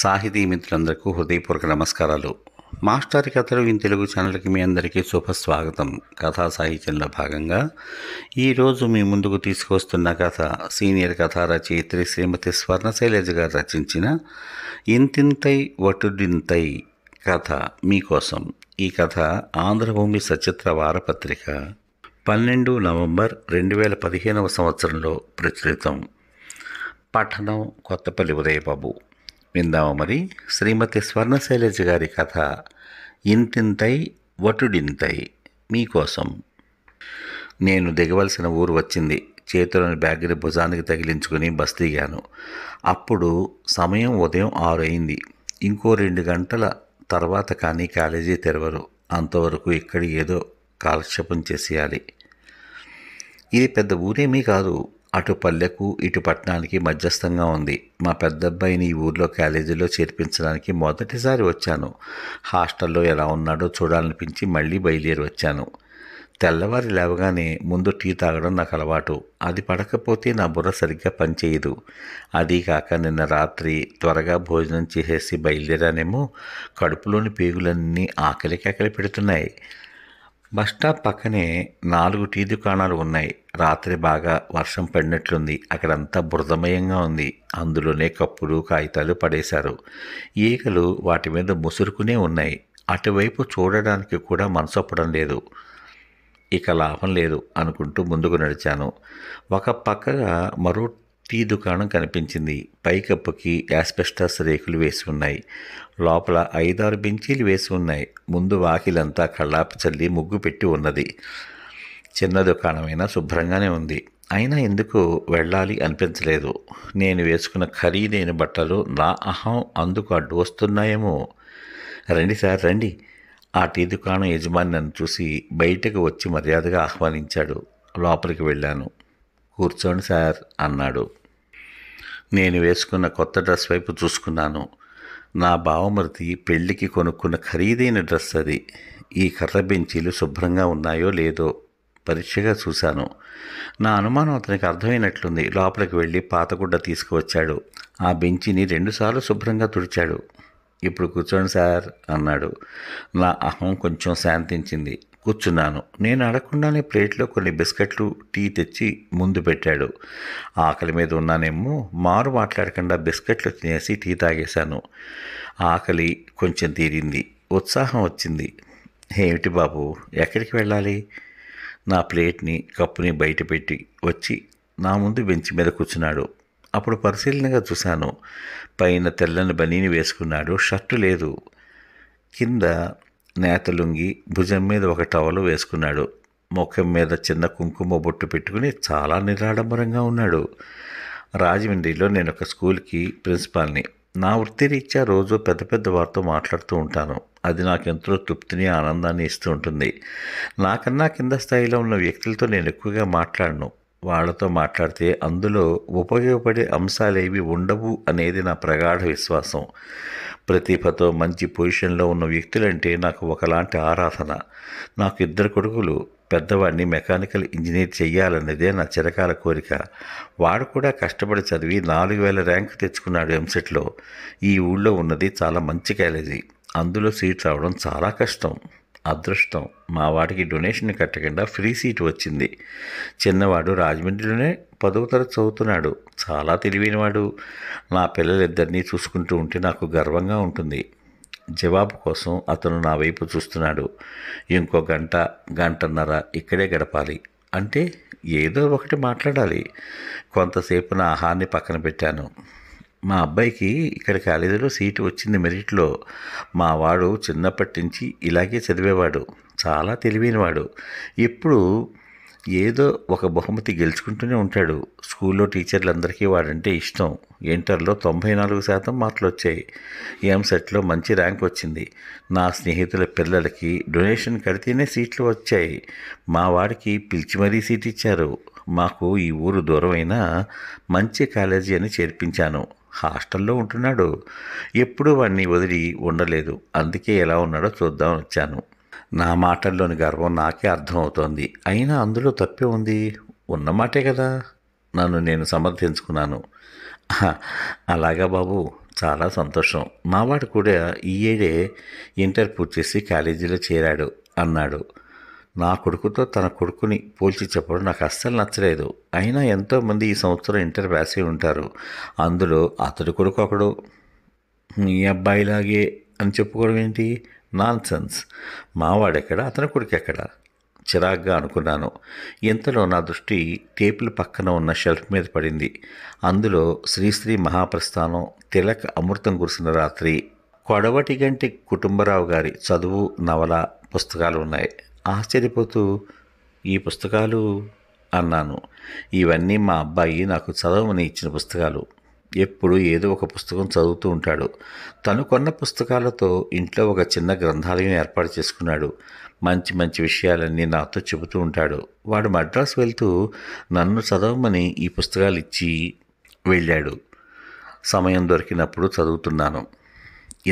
సాహితీ మిత్రులందరికీ హృదయపూర్వక నమస్కారాలు మాస్టర్ కథలు ఇన్ తెలుగు ఛానల్కి మీ అందరికీ శుభస్వాగతం కథా సాహిత్యంలో భాగంగా ఈరోజు మీ ముందుకు తీసుకొస్తున్న కథ సీనియర్ కథా రచయిత్రి శ్రీమతి స్వర్ణశైలజ గారు రచించిన ఇంతింతై వటుడింతై కథ మీకోసం ఈ కథ ఆంధ్రభూమి సచిత్ర వారపత్రిక పన్నెండు నవంబర్ రెండు వేల పదిహేనవ సంవత్సరంలో ప్రచురితం పఠనం కొత్తపల్లి ఉదయబాబు విందాము మరి శ్రీమతి స్వర్ణశైలజ గారి కథ ఇంతింతై వటుడింతై మీకోసం నేను దిగవలసిన ఊరు వచ్చింది చేతులను బ్యాగ్ని భుజానికి తగిలించుకుని బస్ దిగాను అప్పుడు సమయం ఉదయం ఆరు అయింది ఇంకో రెండు గంటల తర్వాత కానీ కాలేజీ తెరవరు అంతవరకు ఇక్కడ ఏదో కాలక్షేపం చేసేయాలి ఇది పెద్ద ఊరేమీ కాదు అటు పల్లెకు ఇటు పట్టణానికి మధ్యస్థంగా ఉంది మా పెద్దబ్బాయిని ఈ ఊర్లో కాలేజీలో చేర్పించడానికి మొదటిసారి వచ్చాను హాస్టల్లో ఎలా ఉన్నాడో చూడాలనిపించి మళ్ళీ బయలుదేరి వచ్చాను తెల్లవారి లేవగానే ముందు టీ తాగడం నాకు అలవాటు అది పడకపోతే నా బుర్ర సరిగ్గా పనిచేయదు అది కాక నిన్న రాత్రి త్వరగా భోజనం చేసేసి బయలుదేరానేమో కడుపులోని పేగులన్నీ ఆకలి పెడుతున్నాయి బస్టాప్ పక్కనే నాలుగు టీ దుకాణాలు ఉన్నాయి రాత్రి బాగా వర్షం పడినట్లుంది అక్కడంతా బురదమయంగా ఉంది అందులోనే కప్పులు కాగితాలు పడేశారు ఈగలు వాటి మీద ముసురుకునే ఉన్నాయి అటువైపు చూడడానికి కూడా మనసొప్పడం లేదు ఇక లాభం లేదు అనుకుంటూ ముందుకు నడిచాను ఒక పక్కగా మరో టీ దుకాణం కనిపించింది పైకప్పుకి యాస్పెస్టాస్ రేకులు వేసి ఉన్నాయి లోపల ఐదారు బెంచీలు వేసి ఉన్నాయి ముందు వాకిలంతా కళ్ళాపి చల్లి ముగ్గు పెట్టి ఉన్నది చిన్న దుకాణమైనా శుభ్రంగానే ఉంది అయినా ఎందుకు వెళ్ళాలి అనిపించలేదు నేను వేసుకున్న ఖరీదైన బట్టలు నా అహం అందుకు అడ్డు వస్తున్నాయేమో రండి సార్ రండి ఆ టీ దుకాణం యజమాని నన్ను చూసి బయటకు వచ్చి మర్యాదగా ఆహ్వానించాడు లోపలికి వెళ్ళాను కూర్చోండి సార్ అన్నాడు నేను వేసుకున్న కొత్త డ్రెస్ వైపు చూసుకున్నాను నా బావమృతి పెళ్లికి కొనుక్కున్న ఖరీదైన డ్రెస్ అది ఈ కర్ర బెంచీలు శుభ్రంగా ఉన్నాయో లేదో పరీక్షగా చూశాను నా అనుమానం అతనికి అర్థమైనట్లుంది లోపలికి వెళ్ళి పాతగుడ్డ తీసుకువచ్చాడు ఆ బెంచిని రెండుసార్లు శుభ్రంగా తుడిచాడు ఇప్పుడు కూర్చోండి సార్ అన్నాడు నా అహం కొంచెం శాంతించింది కూర్చున్నాను నేను అడగకుండానే ప్లేట్లో కొన్ని బిస్కెట్లు టీ తెచ్చి ముందు పెట్టాడు ఆకలి మీద ఉన్నానేమో మారు మాట్లాడకుండా బిస్కెట్లు తినేసి టీ తాగేశాను ఆకలి కొంచెం తీరింది ఉత్సాహం వచ్చింది ఏమిటి బాబు ఎక్కడికి వెళ్ళాలి నా ప్లేట్ని కప్పుని బయట పెట్టి వచ్చి నా ముందు బెంచ్ మీద కూర్చున్నాడు అప్పుడు పరిశీలనగా చూశాను పైన తెల్లని బనీని వేసుకున్నాడు షర్టు లేదు కింద నేతలుంగి భుజం మీద ఒక టవలు వేసుకున్నాడు ముఖం మీద చిన్న కుంకుమ బొట్టు పెట్టుకుని చాలా నిరాడంబరంగా ఉన్నాడు రాజమండ్రిలో నేను ఒక స్కూల్కి ప్రిన్సిపాల్ని నా వృత్తిరీత్యా రోజు పెద్ద పెద్ద వారితో మాట్లాడుతూ ఉంటాను అది నాకెంతో తృప్తిని ఆనందాన్ని ఇస్తూ ఉంటుంది నాకన్నా కింద స్థాయిలో ఉన్న వ్యక్తులతో నేను ఎక్కువగా మాట్లాడను వాళ్ళతో మాట్లాడితే అందులో ఉపయోగపడే అంశాలేవి ఉండవు అనేది నా ప్రగాఢ విశ్వాసం ప్రతిభతో మంచి పొజిషన్లో ఉన్న వ్యక్తులంటే నాకు ఒకలాంటి ఆరాధన నాకు ఇద్దరు కొడుకులు పెద్దవాడిని మెకానికల్ ఇంజనీర్ చెయ్యాలన్నదే నా చిరకాల కోరిక వాడు కూడా కష్టపడి చదివి నాలుగు వేల ర్యాంకు తెచ్చుకున్నాడు ఎంసెట్లో ఈ ఊళ్ళో ఉన్నది చాలా మంచి కాలేజీ అందులో సీట్ రావడం చాలా కష్టం అదృష్టం మా వాడికి డొనేషన్ కట్టకుండా ఫ్రీ సీట్ వచ్చింది చిన్నవాడు రాజమండ్రిలోనే పదవ తరగతి చదువుతున్నాడు చాలా తెలివైనవాడు నా పిల్లలిద్దరినీ చూసుకుంటూ ఉంటే నాకు గర్వంగా ఉంటుంది జవాబు కోసం అతను నా వైపు చూస్తున్నాడు ఇంకో గంట గంటన్నర ఇక్కడే గడపాలి అంటే ఏదో ఒకటి మాట్లాడాలి కొంతసేపు నా ఆహాన్ని పక్కన పెట్టాను మా అబ్బాయికి ఇక్కడ కాలేజీలో సీటు వచ్చింది మెరిట్లో మా వాడు చిన్నప్పటి నుంచి ఇలాగే చదివేవాడు చాలా తెలివైనవాడు ఎప్పుడు ఏదో ఒక బహుమతి గెలుచుకుంటూనే ఉంటాడు స్కూల్లో టీచర్లందరికీ వాడంటే ఇష్టం ఇంటర్లో తొంభై నాలుగు శాతం మార్కులు వచ్చాయి ఏంసెట్లో మంచి ర్యాంక్ వచ్చింది నా స్నేహితుల పిల్లలకి డొనేషన్ కడితేనే సీట్లు వచ్చాయి మా వాడికి పిలిచి మరీ సీట్ ఇచ్చారు మాకు ఈ ఊరు దూరమైనా మంచి కాలేజీ అని చేర్పించాను హాస్టల్లో ఉంటున్నాడు ఎప్పుడూ వాడిని వదిలి ఉండలేదు అందుకే ఎలా ఉన్నాడో చూద్దామని వచ్చాను నా మాటల్లోని గర్వం నాకే అర్థమవుతోంది అయినా అందులో తప్పే ఉంది ఉన్నమాటే కదా నన్ను నేను సమర్థించుకున్నాను అలాగా బాబు చాలా సంతోషం మావాడు కూడా ఈ ఏడే ఇంటర్ పూర్తి చేసి కాలేజీలో చేరాడు అన్నాడు నా కొడుకుతో తన కొడుకుని పోల్చి చెప్పడం నాకు అస్సలు నచ్చలేదు అయినా ఎంతోమంది ఈ సంవత్సరం ఇంటర్ వేసి ఉంటారు అందులో అతడి కొడుకు ఒకడు ఈ అబ్బాయిలాగే అని చెప్పుకోవడం ఏంటి నాన్ సెన్స్ మావాడెక్కడ అతని కొడుకు ఎక్కడ చిరాగ్గా అనుకున్నాను ఇంతలో నా దృష్టి టేపుల పక్కన ఉన్న షెల్ఫ్ మీద పడింది అందులో శ్రీశ్రీ మహాప్రస్థానం తిలక్ అమృతం కురిసిన రాత్రి కొడవటి గంటి కుటుంబరావు గారి చదువు నవల పుస్తకాలు ఉన్నాయి ఆశ్చర్యపోతూ ఈ పుస్తకాలు అన్నాను ఇవన్నీ మా అబ్బాయి నాకు చదవమని ఇచ్చిన పుస్తకాలు ఎప్పుడు ఏదో ఒక పుస్తకం చదువుతూ ఉంటాడు తను కొన్న పుస్తకాలతో ఇంట్లో ఒక చిన్న గ్రంథాలయం ఏర్పాటు చేసుకున్నాడు మంచి మంచి విషయాలన్నీ నాతో చెబుతూ ఉంటాడు వాడు మద్రాస్ వెళ్తూ నన్ను చదవమని ఈ పుస్తకాలు ఇచ్చి వెళ్ళాడు సమయం దొరికినప్పుడు చదువుతున్నాను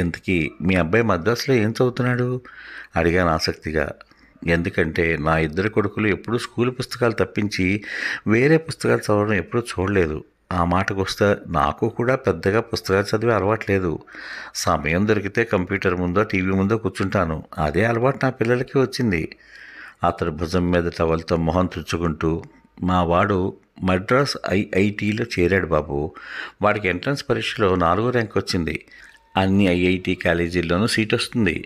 ఇంతకీ మీ అబ్బాయి మద్రాసులో ఏం చదువుతున్నాడు అడిగాను ఆసక్తిగా ఎందుకంటే నా ఇద్దరు కొడుకులు ఎప్పుడూ స్కూల్ పుస్తకాలు తప్పించి వేరే పుస్తకాలు చదవడం ఎప్పుడూ చూడలేదు ఆ మాటకు వస్తే నాకు కూడా పెద్దగా పుస్తకాలు చదివే అలవాటు లేదు సమయం దొరికితే కంప్యూటర్ ముందో టీవీ ముందో కూర్చుంటాను అదే అలవాటు నా పిల్లలకి వచ్చింది అతడు భుజం మీద టవల్తో మొహం తుడుచుకుంటూ మా వాడు మద్రాస్ ఐఐటీలో చేరాడు బాబు వాడికి ఎంట్రన్స్ పరీక్షలో నాలుగో ర్యాంక్ వచ్చింది అన్ని ఐఐటి కాలేజీల్లోనూ సీట్ వస్తుంది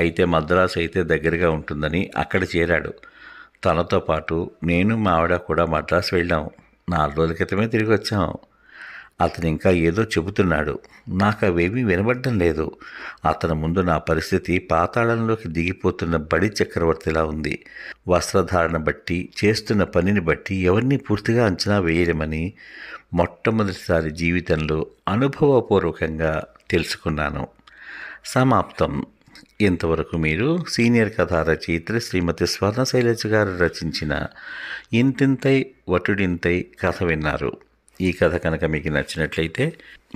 అయితే మద్రాసు అయితే దగ్గరగా ఉంటుందని అక్కడ చేరాడు తనతో పాటు నేను మా ఆవిడ కూడా మద్రాసు వెళ్ళాం నాలుగు రోజుల క్రితమే తిరిగి వచ్చాం అతను ఇంకా ఏదో చెబుతున్నాడు నాకు అవేమీ వినబడడం లేదు అతని ముందు నా పరిస్థితి పాతాళంలోకి దిగిపోతున్న బడి చక్రవర్తిలా ఉంది వస్త్రధారణ బట్టి చేస్తున్న పనిని బట్టి ఎవరిని పూర్తిగా అంచనా వేయలేమని మొట్టమొదటిసారి జీవితంలో అనుభవపూర్వకంగా తెలుసుకున్నాను సమాప్తం ఇంతవరకు మీరు సీనియర్ కథా రచయిత్రి శ్రీమతి స్వర్ణ శైలజ గారు రచించిన ఇంతింతై వటుడింతై కథ విన్నారు ఈ కథ కనుక మీకు నచ్చినట్లయితే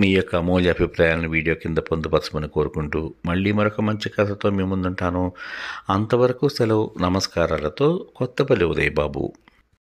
మీ యొక్క అమూల్య అభిప్రాయాలను వీడియో కింద పొందుపరచమని కోరుకుంటూ మళ్ళీ మరొక మంచి కథతో మీ ముందుంటాను అంతవరకు సెలవు నమస్కారాలతో కొత్త ఉదయ్ బాబు